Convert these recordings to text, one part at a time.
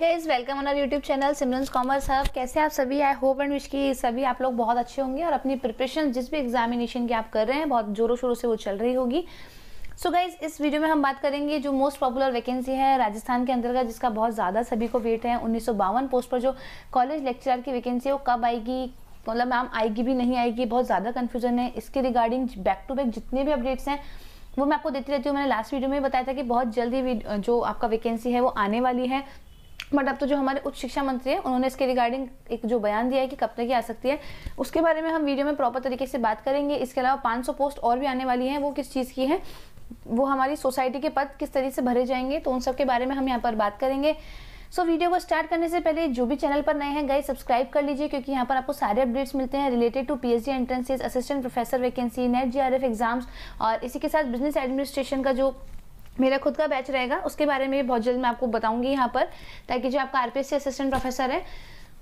guys welcome on our YouTube channel Simran commerce hub कैसे आप सभी आई होप एंड विश की सभी आप लोग बहुत अच्छे होंगे और अपनी प्रिपरेशन जिस भी एग्जामिनेशन की आप कर रहे हैं बहुत जोरों शोरों से वो चल रही होगी सो so गाइज इस वीडियो में हम बात करेंगे जो मोस्ट पॉपुलर वैकेंसी है राजस्थान के अंतर्गत जिसका बहुत ज़्यादा सभी को वेट है उन्नीस पोस्ट पर जो कॉलेज लेक्चरर की वैकेंसी है वो कब आएगी मतलब मैम आएगी भी नहीं आएगी बहुत ज़्यादा कन्फ्यूजन है इसके रिगार्डिंग बैक टू बैक जितने भी अपडेट्स हैं वो मैं आपको देती रहती हूँ मैंने लास्ट वीडियो में बताया था कि बहुत जल्दी जो आपका वैकेंसी है वो आने वाली है बट अब तो जो हमारे उच्च शिक्षा मंत्री हैं उन्होंने इसके रिगार्डिंग एक जो बयान दिया है कि कब तक ये आ सकती है उसके बारे में हम वीडियो में प्रॉपर तरीके से बात करेंगे इसके अलावा पाँच पोस्ट और भी आने वाली हैं वो किस चीज़ की है वो हमारी सोसाइटी के पद किस तरीके से भरे जाएंगे तो उन सब के बारे में हम यहाँ पर बात करेंगे सो so, वीडियो को स्टार्ट करने से पहले जो भी चैनल पर नए हैं गए सब्सक्राइब कर लीजिए क्योंकि यहाँ पर आपको सारे अपडेट्स मिलते हैं related to PhD entrances assistant professor vacancy NET JRF exams और इसी के साथ बिजनेस एडमिनिस्ट्रेशन का जो मेरा खुद का बैच रहेगा उसके बारे में भी बहुत जल्द मैं आपको बताऊंगी यहाँ पर ताकि जो आपका आरपीएससी असिस्टेंट प्रोफेसर है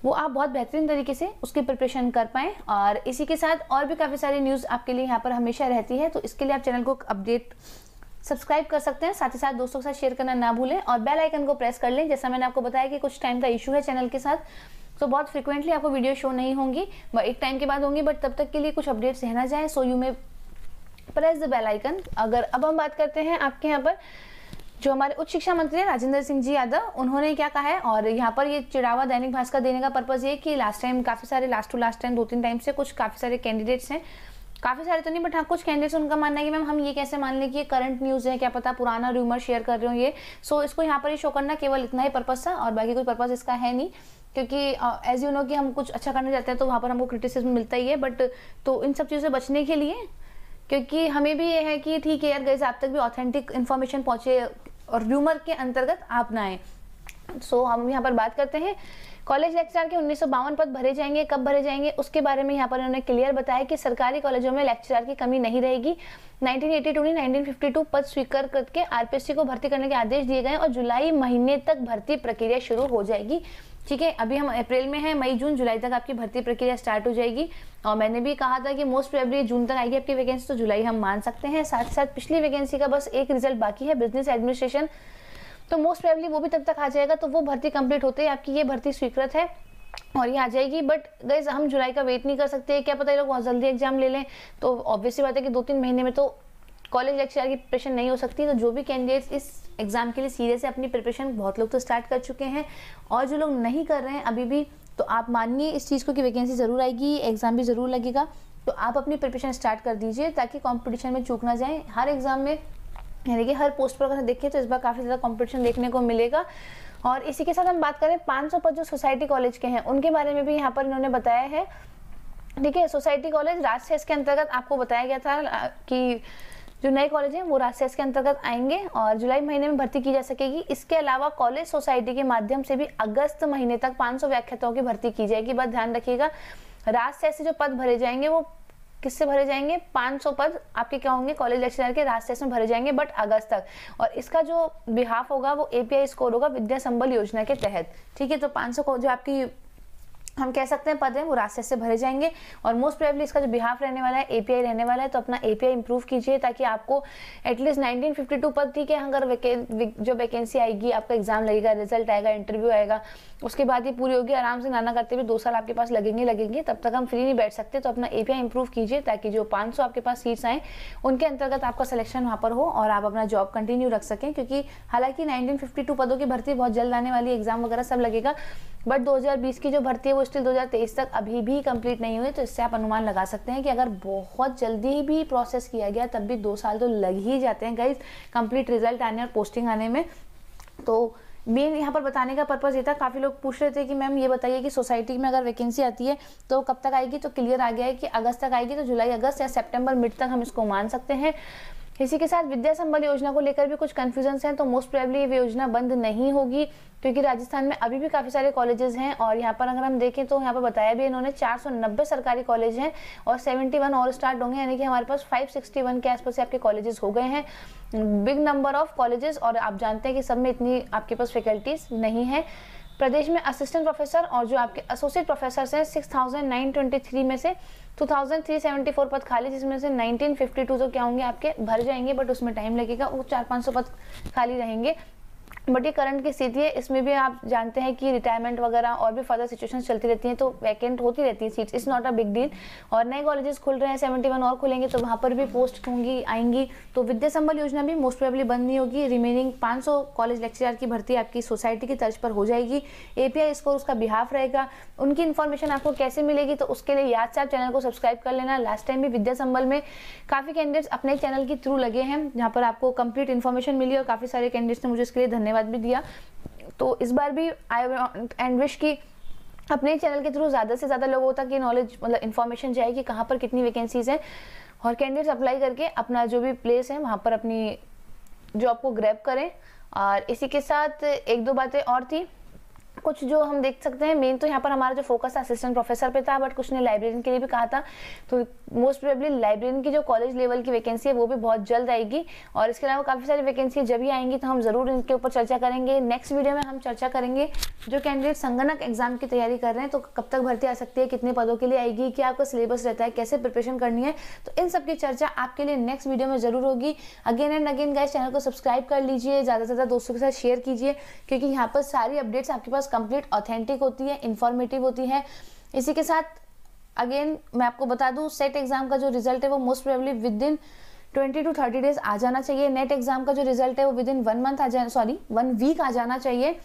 वो आप बहुत बेहतरीन तरीके से उसकी प्रिपरेशन कर पाएँ और इसी के साथ और भी काफ़ी सारी न्यूज़ आपके लिए यहाँ पर हमेशा रहती है तो इसके लिए आप चैनल को अपडेट सब्सक्राइब कर सकते हैं साथ ही साथ दोस्तों के साथ शेयर करना ना भूलें और बेल आइकन को प्रेस कर लें जैसा मैंने आपको बताया कि कुछ टाइम का इशू है चैनल के साथ तो बहुत फ्रिक्वेंटली आपको वीडियो शो नहीं होंगी एक टाइम के बाद होंगी बट तब तक के लिए कुछ अपडेट्स रहना जाए सो यू में प्रेस द बेल आइकन अगर अब हम बात करते हैं आपके यहाँ पर जो हमारे उच्च शिक्षा मंत्री हैं राजेंद्र सिंह जी यादव उन्होंने क्या कहा है और यहाँ पर ये चिड़ावा दैनिक भास्कर देने का पर्पज़ ये कि लास्ट टाइम काफ़ी सारे लास्ट टू लास्ट टाइम दो तीन टाइम से कुछ काफ़ी सारे कैंडिडेट्स हैं काफ़ी सारे तो नहीं बट हाँ कुछ कैंडिडेट्स उनका मानना है कि मैम हम ये कैसे मान लें कि ये करंट न्यूज़ है क्या पता पुराना रूमर शेयर कर रहे हो ये सो इसको यहाँ पर ही शो करना केवल इतना ही पर्पज़ था और बाकी कोई पर्पज़ इसका है नहीं क्योंकि एज यू नो कि हम कुछ अच्छा करने जाते हैं तो वहाँ पर हमको क्रिटिसिज्म मिलता ही है बट तो इन सब चीज़ों से बचने के लिए क्योंकि हमें भी ये है कि ठीक है यार गैस आप तक भी ऑथेंटिक इन्फॉर्मेशन पहुँचे और र्यूमर के अंतर्गत आप ना आए सो so, हम यहाँ पर बात करते हैं कॉलेज लेक्चरार के उन्नीस पद भरे जाएंगे कब भरे जाएंगे उसके बारे में यहाँ पर उन्होंने क्लियर बताया कि सरकारी कॉलेजों में लेक्चरार की कमी नहीं रहेगी 1982 ने 1952 पद स्वीकार करके आरपीएससी को भर्ती करने के आदेश दिए गए और जुलाई महीने तक भर्ती प्रक्रिया शुरू हो जाएगी ठीक है अभी हम अप्रैल में है मई जून जुलाई तक आपकी भर्ती प्रक्रिया स्टार्ट हो जाएगी और मैंने भी कहा था कि मोस्ट प्रेबली जून तक आएगी आपकी वैकेंसी तो जुलाई हम मान सकते हैं साथ साथ पिछली वैकेंसी का बस एक रिजल्ट बाकी है बिजनेस एडमिनिस्ट्रेशन तो मोस्ट प्रेबली वो भी तब तक आ जाएगा तो वो भर्ती कंप्लीट होते ही आपकी ये भर्ती स्वीकृत है और ये आ जाएगी बट गैस हम जुलाई का वेट नहीं कर सकते क्या पता ये लोग बहुत जल्दी एग्जाम ले लें तो ऑब्वियसली बात है कि दो तीन महीने में तो कॉलेज लेक्चर की प्रिपरेशन नहीं हो सकती तो जो भी कैंडिडेट्स इस एग्ज़ाम के लिए सीरियस है अपनी प्रिपरेशन बहुत लोग तो स्टार्ट कर चुके हैं और जो लोग नहीं कर रहे हैं अभी भी तो आप मानिए इस चीज़ को कि वैकेंसी ज़रूर आएगी एग्ज़ाम भी ज़रूर लगेगा तो आप अपनी प्रिपरेशन स्टार्ट कर दीजिए ताकि कंपटीशन में चूक ना जाए हर एग्ज़ाम में यानी कि हर पोस्ट पर अगर देखिए तो इस बार काफ़ी ज़्यादा कंपटीशन देखने को मिलेगा और इसी के साथ हम बात करें 500 पर जो सोसाइटी कॉलेज के हैं उनके बारे में भी यहाँ पर इन्होंने बताया है ठीक है सोसाइटी कॉलेज राजशेष के अंतर्गत आपको बताया गया था कि जो नए कॉलेज हैं वो राजशेष के अंतर्गत आएंगे और जुलाई महीने में भर्ती की जा सकेगी इसके अलावा कॉलेज सोसाइटी के माध्यम से भी अगस्त महीने तक 500 व्याख्याताओं की भर्ती की जाएगी बस ध्यान रखिएगा राजशेष से जो पद भरे जाएंगे वो किससे भरे जाएंगे 500 पद आपके क्या होंगे कॉलेज लेक्चरर के रास्ते में भरे जाएंगे बट अगस्त तक और इसका जो बिहाफ होगा वो एपीआई स्कोर होगा विद्या संबल योजना के तहत ठीक है तो 500 को जो आपकी हम कह सकते हैं पदे रास्ते से भरे जाएंगे और मोस्ट प्रेबली इसका जो बिहाफ रहने वाला है एपीआई रहने वाला है तो अपना एपीआई इंप्रूव कीजिए ताकि आपको एटलीस्ट 1952 पद ठीक है अगर जो वैकेंसी आएगी आपका एग्जाम लगेगा रिजल्ट आएगा इंटरव्यू आएगा उसके बाद ये पूरी होगी आराम से नाना करते हुए दो साल आपके पास लगेंगे लगेंगे तब तक हम फ्री नहीं बैठ सकते तो अपना ए इंप्रूव कीजिए ताकि जो 500 आपके पास सीट्स आएँ उनके अंतर्गत आपका सिलेक्शन वहाँ पर हो और आप अपना जॉब कंटिन्यू रख सकें क्योंकि हालांकि नाइनटीन पदों की भर्ती बहुत जल्द आने वाली एग्जाम वगैरह सब लगेगा बट 2020 की जो भर्ती है वो स्टिल 2023 तक अभी भी कंप्लीट नहीं हुई तो इससे आप अनुमान लगा सकते हैं कि अगर बहुत जल्दी भी प्रोसेस किया गया तब भी दो साल तो लग ही जाते हैं गाइज कंप्लीट रिजल्ट आने और पोस्टिंग आने में तो मेन यहाँ पर बताने का पर्पज़ ये था काफ़ी लोग पूछ रहे थे कि मैम ये बताइए कि सोसाइटी में अगर वैकेंसी आती है तो कब तक आएगी तो क्लियर आ गया है कि अगस्त तक आएगी तो जुलाई अगस्त या सेप्टेम्बर मिड तक हम इसको मान सकते हैं इसी के साथ विद्या संबल योजना को लेकर भी कुछ कन्फ्यूजन हैं तो मोस्ट प्रेबली ये योजना बंद नहीं होगी क्योंकि राजस्थान में अभी भी काफ़ी सारे कॉलेजेस हैं और यहाँ पर अगर हम देखें तो यहाँ पर बताया भी इन्होंने 490 सरकारी कॉलेज हैं और 71 और स्टार्ट होंगे यानी कि हमारे पास 561 के आसपास आपके कॉलेजेस हो गए हैं बिग नंबर ऑफ कॉलेजेस और आप जानते हैं कि सब में इतनी आपके पास फैकल्टीज़ नहीं है प्रदेश में असिस्टेंट प्रोफेसर और जो आपके एसोसिएट प्रोफेसर हैं six thousand nine twenty three में से two thousand three seventy four पद खाली जिसमें से नाइनटीन फिफ्टी टू जो क्या होंगे आपके भर जाएंगे बट उसमें टाइम लगेगा वो चार पाँच सौ पद खाली रहेंगे ये करंट की स्थिति है इसमें भी आप जानते हैं कि रिटायरमेंट वगैरह और भी फर्दर सिचुएशन चलती रहती हैं तो वैकेंट होती रहती है seats is not a big deal और नए कॉलेजेस खुल रहे हैं सेवेंटी वन और खुलेंगे तो वहाँ पर भी पोस्ट होंगी आएंगी तो विद्या संबल योजना भी मोस्ट प्रोबेबली बंद नहीं होगी रिमेनिंग पाँच कॉलेज लेक्चरार की भर्ती आपकी सोसाइटी की तर्ज पर हो जाएगी ए स्कोर उसका बिहाफ रहेगा उनकी इन्फॉर्मेशन आपको कैसे मिलेगी तो उसके लिए याद से आप चैनल को सब्सक्राइब कर लेना लास्ट टाइम भी विद्या संबल में काफ़ी कैंडिडेट्स अपने चैनल के थ्रू लगे हैं जहाँ पर आपको कंप्लीट इन्फॉर्मेशन मिली और काफ़ी सारे कैंडिडेट्स ने मुझे इसके लिए धन्यवाद धन्यवाद भी दिया तो इस बार भी आई एंड विश की अपने चैनल के थ्रू ज़्यादा से ज़्यादा लोगों तक ये नॉलेज मतलब इन्फॉर्मेशन जाए कि कहाँ पर कितनी वैकेंसीज़ हैं और कैंडिडेट्स अप्लाई करके अपना जो भी प्लेस है वहाँ पर अपनी जॉब को ग्रैब करें और इसी के साथ एक दो बातें और थी कुछ जो हम देख सकते हैं मेन तो यहाँ पर हमारा जो फोकस असिस्टेंट प्रोफेसर पे था बट कुछ ने लाइब्रेरियन के लिए भी कहा था तो मोस्ट प्रोबेबली लाइब्रेरियन की जो कॉलेज लेवल की वैकेंसी है वो भी बहुत जल्द आएगी और इसके अलावा काफ़ी सारी वैकेंसी जब भी आएंगी तो हम ज़रूर इनके ऊपर चर्चा करेंगे नेक्स्ट वीडियो में हम चर्चा करेंगे जो कैंडिडेट संगणक एग्जाम की तैयारी कर रहे हैं तो कब तक भर्ती आ सकती है कितने पदों के लिए आएगी क्या आपका सिलेबस रहता है कैसे प्रिपरेशन करनी है तो इन सब की चर्चा आपके लिए नेक्स्ट वीडियो में ज़रूर होगी again and again guys channel को सब्सक्राइब कर लीजिए ज़्यादा से ज़्यादा दोस्तों के साथ शेयर कीजिए क्योंकि यहाँ पर सारी अपडेट्स आपके पास कंप्लीट ऑथेंटिक होती है इन्फॉर्मेटिव होती है इसी के साथ अगेन मैं आपको बता दूं सेट एग्जाम का जो रिजल्ट है वो most probably within twenty to thirty days आ जाना चाहिए नेट एग्जाम का जो रिजल्ट है वो विद इन वन मंथ आ जाना सॉरी वन वीक आ जाना चाहिए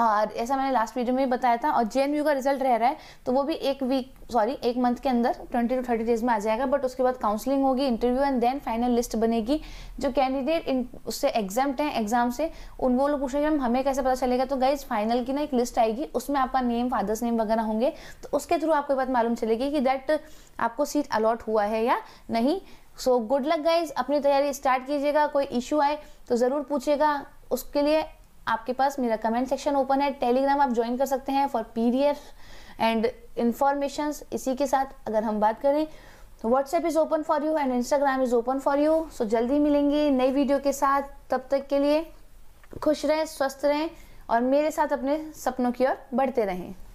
और ऐसा मैंने लास्ट वीडियो में भी बताया था और जे का रिजल्ट रह रहा है तो वो भी एक वीक सॉरी एक मंथ के अंदर 20 टू 30 डेज में आ जाएगा बट उसके बाद काउंसलिंग होगी interview and then final list बनेगी जो कैंडिडेट इन उससे एग्जाम हैं एग्जाम से उन वो लोग पूछेंगे मैम हमें कैसे पता चलेगा तो गाइज फाइनल की ना एक लिस्ट आएगी उसमें आपका नेम फादर्स नेम वगैरह होंगे तो उसके थ्रू आपको बात मालूम चलेगी कि दैट आपको सीट अलॉट हुआ है या नहीं सो गुड लक गाइज अपनी तैयारी स्टार्ट कीजिएगा कोई इशू आए तो ज़रूर पूछेगा उसके लिए आपके पास मेरा कमेंट सेक्शन ओपन है टेलीग्राम आप ज्वाइन कर सकते हैं फॉर पीडीएफ एंड इंफॉर्मेशन इसी के साथ अगर हम बात करें तो WhatsApp is open for you and Instagram is open for you so जल्दी मिलेंगे नई वीडियो के साथ तब तक के लिए खुश रहें स्वस्थ रहें और मेरे साथ अपने सपनों की ओर बढ़ते रहें